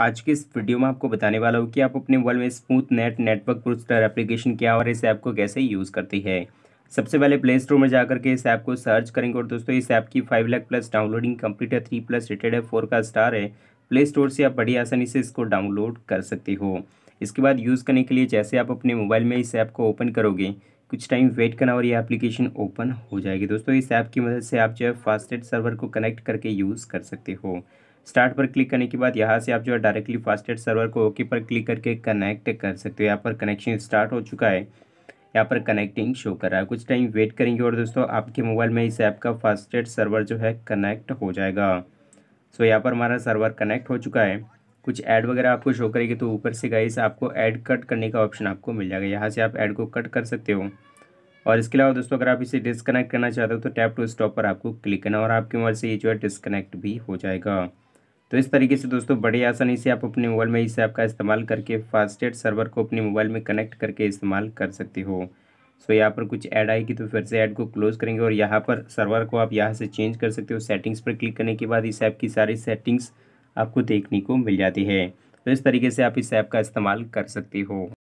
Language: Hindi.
आज के इस वीडियो में आपको बताने वाला हूँ कि आप अपने मोबाइल में smooth net network booster application क्या और इस ऐप को कैसे यूज़ करती है सबसे पहले प्ले स्टोर में जाकर के इस ऐप को सर्च करेंगे और दोस्तों इस ऐप की five lakh plus downloading complete है थ्री प्लस रेटेड है फोर का स्टार है प्ले स्टोर से आप बड़ी आसानी से इसको डाउनलोड कर सकते हो इसके बाद यूज़ करने के लिए जैसे आप अपने मोबाइल में इस ऐप को ओपन करोगे कुछ टाइम वेट करना और ये एप्लीकेशन ओपन हो जाएगी दोस्तों इस ऐप की मदद से आप जो है फास्टेड सर्वर को कनेक्ट करके यूज़ कर सकते हो स्टार्ट पर क्लिक करने के बाद यहाँ से आप जो है डायरेक्टली फास्टेड सर्वर को ओके पर क्लिक करके कनेक्ट कर सकते हो यहाँ पर कनेक्शन स्टार्ट हो चुका है यहाँ पर कनेक्टिंग शो कर रहा है कुछ टाइम वेट करेंगे और दोस्तों आपके मोबाइल में इस ऐप का फास्टेड सर्वर जो है कनेक्ट हो जाएगा सो यहाँ पर हमारा सर्वर कनेक्ट हो चुका है कुछ ऐड वगैरह आपको शो करेगी तो ऊपर से गाइस आपको ऐड कट करने का ऑप्शन आपको मिल जाएगा यहाँ से आप ऐड को कट कर सकते हो और इसके अलावा दोस्तों अगर आप इसे डिसकनेक्ट करना चाहते हो तो टैप टू स्टॉप पर आपको क्लिक करना और आपके मोबाइल से ये जो है डिसकनेक्ट भी हो जाएगा तो इस तरीके से दोस्तों बड़े आसानी से आप अपने मोबाइल में इस ऐप का इस्तेमाल करके फास्टेड सर्वर को अपने मोबाइल में कनेक्ट करके इस्तेमाल कर सकते हो सो यहाँ पर कुछ ऐड आएगी तो फिर से ऐड को क्लोज करेंगे और यहाँ पर सर्वर को आप यहाँ से चेंज कर सकते हो सेटिंग्स पर क्लिक करने के बाद इस ऐप की सारी सेटिंग्स आपको देखने को मिल जाती है तो इस तरीके से आप इस ऐप का इस्तेमाल कर सकते हो